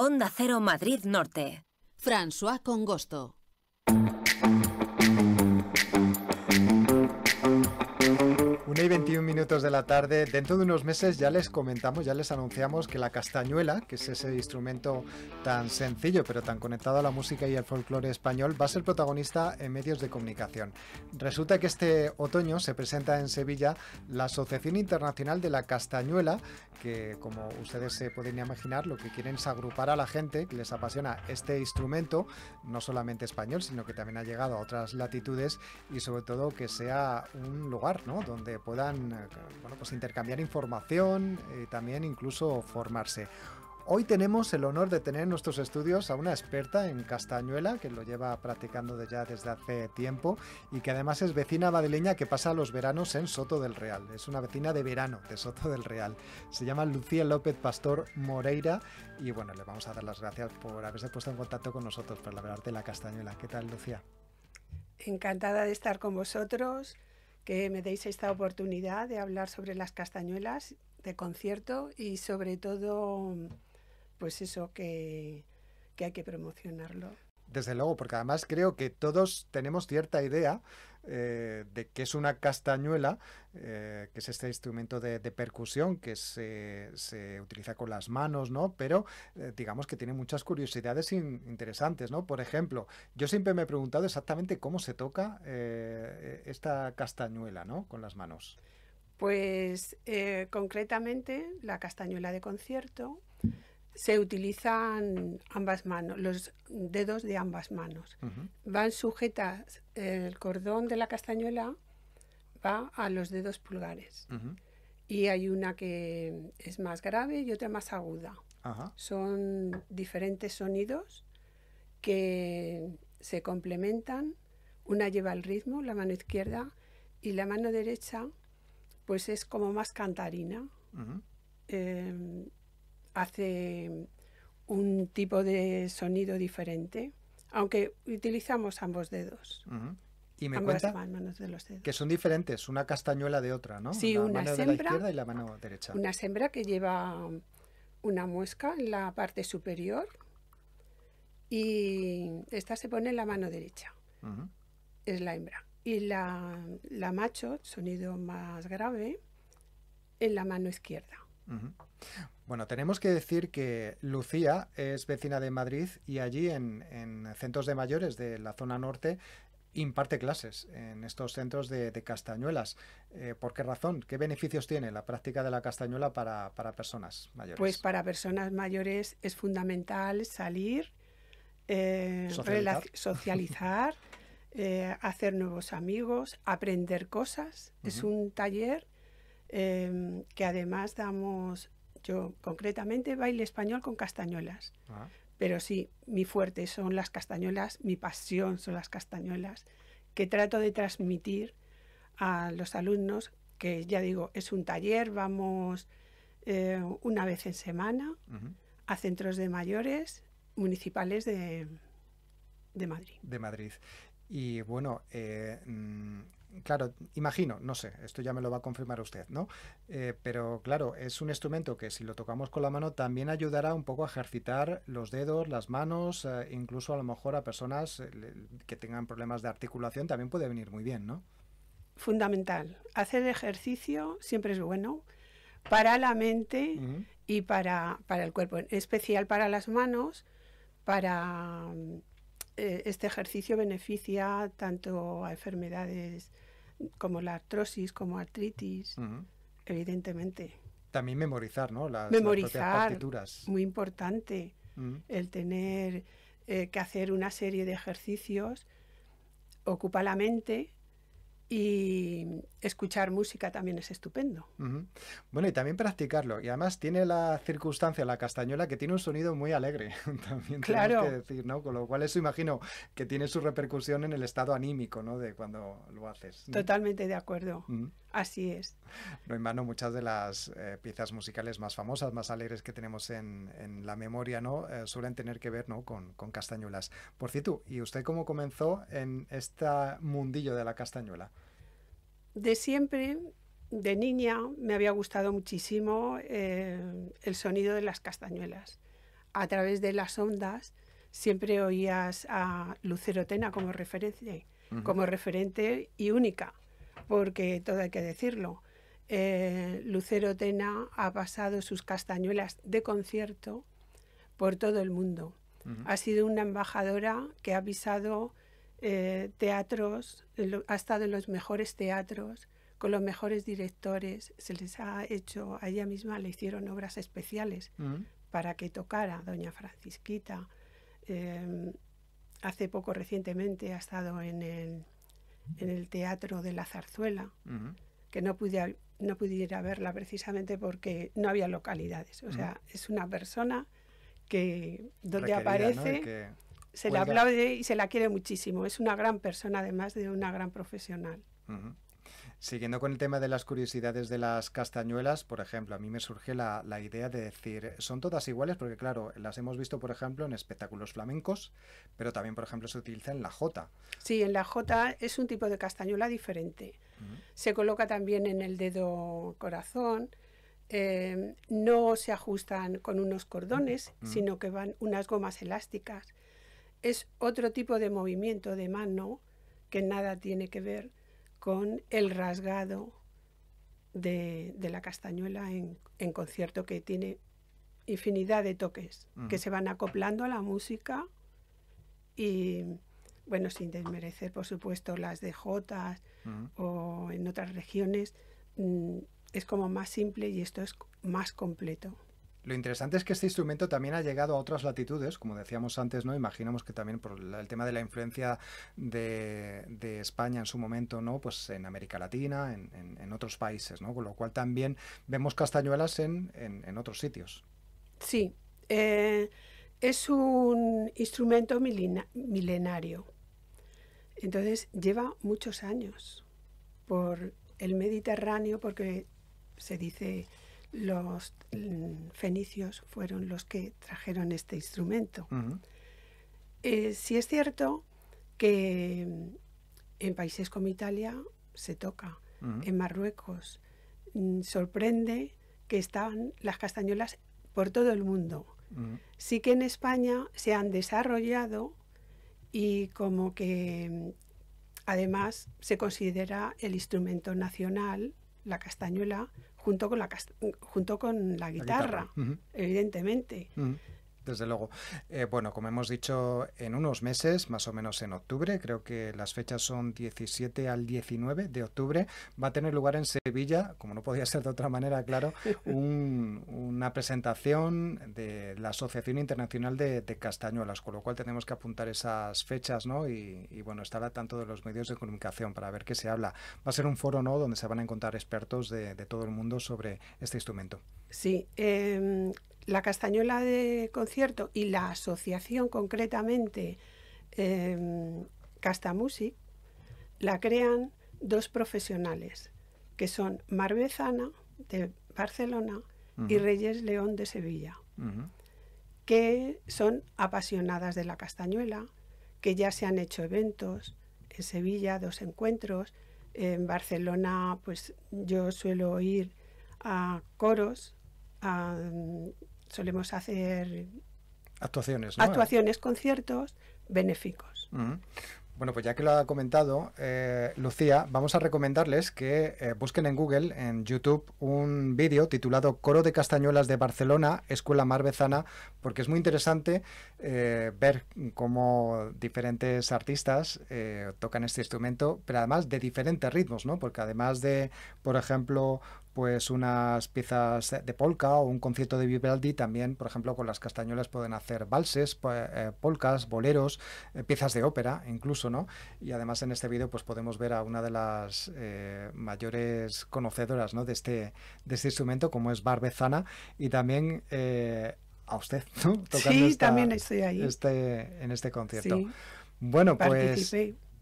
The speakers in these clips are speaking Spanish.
Onda Cero Madrid Norte. François Congosto. 21 minutos de la tarde. Dentro de unos meses ya les comentamos, ya les anunciamos que la castañuela, que es ese instrumento tan sencillo pero tan conectado a la música y al folclore español, va a ser protagonista en medios de comunicación. Resulta que este otoño se presenta en Sevilla la Asociación Internacional de la Castañuela, que como ustedes se pueden imaginar, lo que quieren es agrupar a la gente que les apasiona este instrumento, no solamente español, sino que también ha llegado a otras latitudes y sobre todo que sea un lugar ¿no? donde puede puedan eh, bueno, pues intercambiar información y eh, también incluso formarse. Hoy tenemos el honor de tener en nuestros estudios a una experta en Castañuela, que lo lleva practicando ya desde hace tiempo y que además es vecina madrileña que pasa los veranos en Soto del Real. Es una vecina de verano de Soto del Real. Se llama Lucía López Pastor Moreira y bueno, le vamos a dar las gracias por haberse puesto en contacto con nosotros para hablar de la Castañuela. ¿Qué tal, Lucía? Encantada de estar con vosotros que me deis esta oportunidad de hablar sobre las castañuelas de concierto y sobre todo, pues eso que, que hay que promocionarlo. Desde luego, porque además creo que todos tenemos cierta idea eh, de que es una castañuela, eh, que es este instrumento de, percusión que se, utiliza con las manos, ¿no? Pero eh, digamos que tiene muchas curiosidades interesantes, ¿no? Por ejemplo, yo siempre me he preguntado exactamente cómo se toca esta castañuela, ¿no? Con las manos. Pues concretamente la castañuela de concierto. Se utilizan ambas manos, los dedos de ambas manos. Van sujetas, el cordón de la castañuela va a los dedos pulgares. Y hay una que es más grave y otra más aguda. Son diferentes sonidos que se complementan. Una lleva el ritmo, la mano izquierda, y la mano derecha, pues es como más cantarina hace un tipo de sonido diferente, aunque utilizamos ambos dedos. Y me que son diferentes, una castañuela de otra, ¿no? Sí, una mano de la izquierda y la mano derecha. Una sembra que lleva una muesca en la parte superior y esta se pone en la mano derecha. Es la hembra. Y la, macho, sonido más grave, en la mano izquierda. Bueno, tenemos que decir que Lucía es vecina de Madrid y allí en, centros de mayores de la zona norte imparte clases en estos centros de, castañuelas. Eh, ¿Por qué razón? ¿Qué beneficios tiene la práctica de la castañuela para, personas mayores? Pues para personas mayores es fundamental salir, eh, socializar, eh, hacer nuevos amigos, aprender cosas. Es un taller que además damos yo concretamente baile español con castañuelas. Ah. Pero sí, mi fuerte son las castañuelas, mi pasión son las castañuelas, que trato de transmitir a los alumnos, que ya digo, es un taller, vamos eh, una vez en semana a centros de mayores municipales de, de Madrid. De Madrid. Y bueno, eh, mm, claro, imagino, no sé, esto ya me lo va a confirmar usted, ¿no? Eh, pero claro, es un instrumento que si lo tocamos con la mano también ayudará un poco a ejercitar los dedos, las manos, eh, incluso a lo mejor a personas que tengan problemas de articulación también puede venir muy bien, ¿no? Fundamental. Hacer ejercicio siempre es bueno para la mente y para, para el cuerpo, en especial para las manos, para eh, este ejercicio beneficia tanto a enfermedades como la artrosis, como artritis, evidentemente. También memorizar, ¿no? Las, memorizar, partituras. muy importante. El tener eh, que hacer una serie de ejercicios ocupa la mente y escuchar música también es estupendo. Bueno, y también practicarlo. Y además tiene la circunstancia, la castañuela, que tiene un sonido muy alegre, también claro. que decir, ¿no? Con lo cual eso imagino que tiene su repercusión en el estado anímico, ¿no? De cuando lo haces. Totalmente de acuerdo. Así es. No en muchas de las eh, piezas musicales más famosas, más alegres que tenemos en, la memoria, ¿no? Eh, suelen tener que ver con, castañuelas. Por cierto, ¿y usted cómo comenzó en este mundillo de la castañuela? De siempre, de niña, me había gustado muchísimo eh, el sonido de las castañuelas. A través de las ondas siempre oías a Lucero Tena como como referente y única porque todo hay que decirlo. Eh, Lucero Tena ha pasado sus castañuelas de concierto por todo el mundo. Ha sido una embajadora que ha pisado eh, teatros, ha estado en los mejores teatros, con los mejores directores. Se les ha hecho, a ella misma le hicieron obras especiales para que tocara, Doña Francisquita. Eh, hace poco recientemente ha estado en el en el Teatro de la Zarzuela, que no pude no pudiera verla precisamente porque no había localidades. O sea, es una persona que donde aparece se le aplaude y se la quiere muchísimo. Es una gran persona, además de una gran profesional. Siguiendo con el tema de las curiosidades de las castañuelas, por ejemplo, a mí me surge la, idea de decir, son todas iguales porque, claro, las hemos visto, por ejemplo, en espectáculos flamencos, pero también, por ejemplo, se utiliza en la jota. Sí, en la jota es un tipo de castañuela diferente. Se coloca también en el dedo corazón. Em, no se ajustan con unos cordones, sino que van unas gomas elásticas. Es otro tipo de movimiento de mano que nada tiene que ver con el rasgado de, la castañuela en, concierto que tiene infinidad de toques que se van acoplando a la música y bueno, sin desmerecer por supuesto las de Jotas o en otras regiones, mm, es como más simple y esto es más completo. Lo interesante es que este instrumento también ha llegado a otras latitudes, como decíamos antes, ¿no? Imaginamos que también por el tema de la influencia de, España en su momento, ¿no? Pues en América Latina, en, otros países, ¿no? Con lo cual también vemos castañuelas en, otros sitios. Sí. Eh, es un instrumento milenario. Entonces lleva muchos años por el Mediterráneo, porque se dice los mm, fenicios fueron los que trajeron este instrumento. Eh, si es cierto que mm, en países como Italia se toca, en Marruecos mm, sorprende que están las castañuelas por todo el mundo. Sí que en España se han desarrollado y como que además se considera el instrumento nacional, la castañuela, junto con la, junto con la guitarra, evidentemente desde luego. Eh, bueno, como hemos dicho, en unos meses, más o menos en octubre, creo que las fechas son 17 al 19 de octubre, va a tener lugar en Sevilla, como no podía ser de otra manera, claro, una presentación de la Asociación Internacional de, Castañuelas, con lo cual tenemos que apuntar esas fechas, ¿no? Y, bueno, estar al tanto de los medios de comunicación para ver qué se habla. Va a ser un foro, ¿no?, donde se van a encontrar expertos de, todo el mundo sobre este instrumento. Sí, em, la Castañuela de Concierto y la asociación concretamente em, Casta Music la crean dos profesionales, que son Marbezana de Barcelona y Reyes León de Sevilla, que son apasionadas de la Castañuela, que ya se han hecho eventos, en Sevilla dos encuentros, en Barcelona pues yo suelo ir a coros, solemos hacer actuaciones, actuaciones, conciertos benéficos. Bueno, pues ya que lo ha comentado eh, Lucía, vamos a recomendarles que eh, busquen en Google, en YouTube, un vídeo titulado Coro de Castañuelas de Barcelona, Escuela Marbezana, porque es muy interesante eh, ver cómo diferentes artistas tocan este instrumento, pero además de diferentes ritmos, ¿no? Porque además de, por ejemplo, pues unas piezas de polka o un concierto de Vivaldi también, por ejemplo, con las castañuelas pueden hacer valses, pues, eh, polcas, boleros, eh, piezas de ópera incluso, ¿no? Y además en este vídeo pues podemos ver a una de las eh, mayores conocedoras, ¿no? De este, de este instrumento como es Barbezana y también... a usted, ¿no? Tocando sí, también estoy ahí. Este, en este concierto. bueno, pues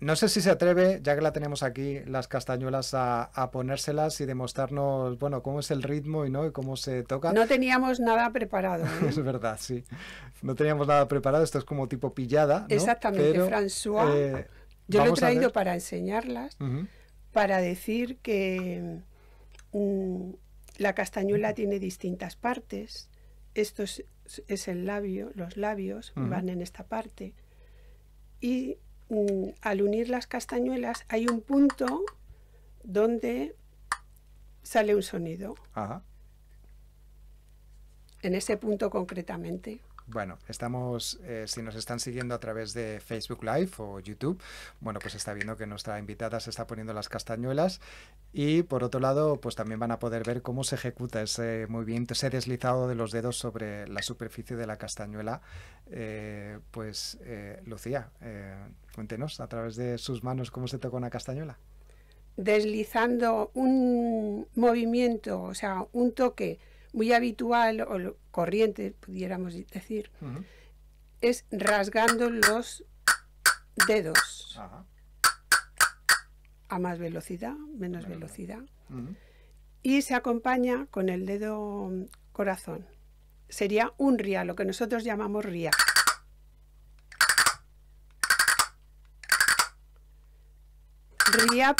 no sé si se atreve, ya que la tenemos aquí, las castañuelas a, ponérselas y demostrarnos, bueno, cómo es el ritmo y no y cómo se toca. No teníamos nada preparado. ¿eh? es verdad, sí. No teníamos nada preparado. Esto es como tipo pillada. Exactamente, François. Eh, yo lo he traído para enseñarlas, para decir que mm, la castañuela tiene distintas partes. Esto es, el labio, los labios van en esta parte. Y Mm, al unir las castañuelas hay un punto donde sale un sonido. En ese punto concretamente. Bueno, estamos, eh, si nos están siguiendo a través de Facebook Live o YouTube, bueno, pues está viendo que nuestra invitada se está poniendo las castañuelas y por otro lado, pues también van a poder ver cómo se ejecuta ese movimiento, ese deslizado de los dedos sobre la superficie de la castañuela. Eh, pues eh, Lucía, eh, cuéntenos a través de sus manos cómo se toca una castañuela. Deslizando un movimiento, o sea, un toque muy habitual o corriente, pudiéramos decir, es rasgando los dedos. A más velocidad, menos velocidad. Y se acompaña con el dedo mm, corazón. Sería un ría, lo que nosotros llamamos ría.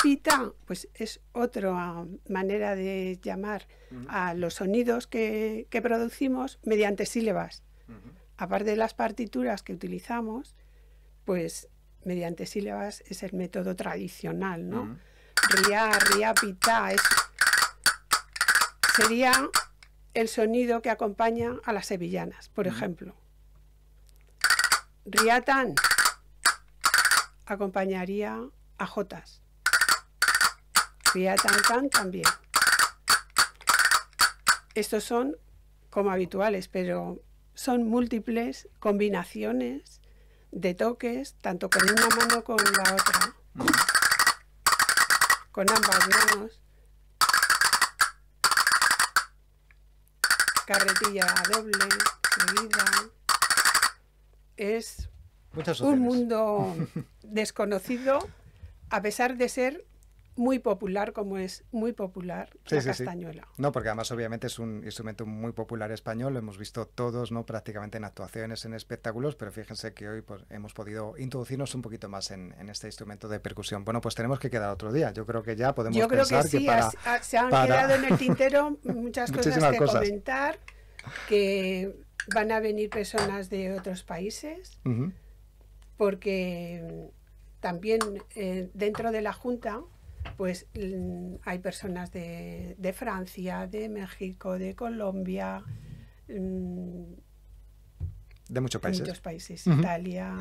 pita, pues es otra manera de llamar a los sonidos que, producimos mediante sílabas. Aparte de las partituras que utilizamos, pues mediante sílabas es el método tradicional, ¿no? Ria, pita, sería el sonido que acompaña a las sevillanas, por ejemplo. Riatan acompañaría a Jotas fia tan también. Estos son como habituales, pero son múltiples combinaciones de toques, tanto con una mano como con la otra. Con ambas manos. Carretilla doble, Es un mundo desconocido, a pesar de ser muy popular como es muy popular la castañuela. No, porque además obviamente es un instrumento muy popular español, lo hemos visto todos, ¿no? prácticamente en actuaciones, en espectáculos, pero fíjense que hoy pues, hemos podido introducirnos un poquito más en, este instrumento de percusión. Bueno, pues tenemos que quedar otro día, yo creo que ya podemos yo creo que, sí, ah, se han quedado en el tintero muchas cosas que comentar, que van a venir personas de otros países, porque también eh, dentro de la Junta pues mm, hay personas de, de Francia, de México, de Colombia, mm, de muchos países. muchos países, Italia.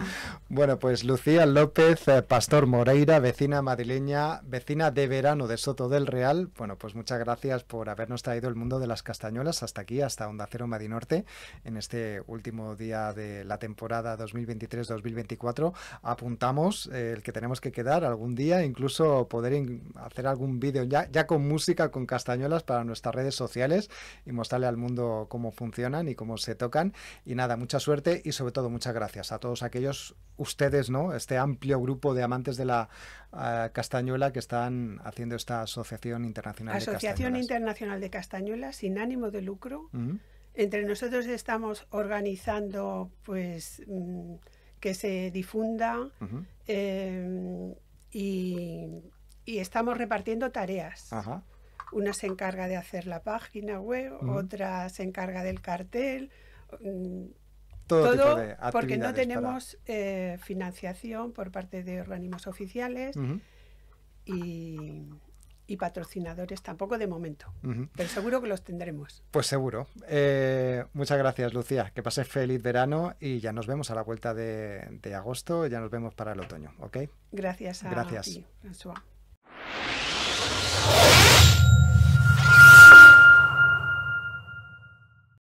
bueno, pues Lucía López, eh, Pastor Moreira, vecina madrileña, vecina de verano de Soto del Real. Bueno, pues muchas gracias por habernos traído el mundo de las castañuelas hasta aquí, hasta Onda Cero Madinorte, en este último día de la temporada 2023-2024. Apuntamos eh, el que tenemos que quedar algún día, incluso poder hacer algún vídeo ya, ya con música, con castañuelas para nuestras redes sociales y mostrarle al mundo cómo funcionan y cómo se tocan. Y nada, mucha suerte y sobre todo muchas gracias a todos aquellos, ustedes, ¿no? Este amplio grupo de amantes de la ah, castañuela que están haciendo esta Asociación Internacional Asociación Internacional de Castañuelas sin ánimo de lucro. Entre nosotros estamos organizando pues mm, que se difunda eh, y, estamos repartiendo tareas. Una se encarga de hacer la página web, otra se encarga del cartel, mm, todo, porque no tenemos eh, financiación por parte de organismos oficiales y, patrocinadores tampoco de momento, pero seguro que los tendremos. Pues seguro. Eh, muchas gracias, Lucía. Que pases feliz verano y ya nos vemos a la vuelta de, de agosto. Ya nos vemos para el otoño, ¿ok? Gracias a gracias. ti, François.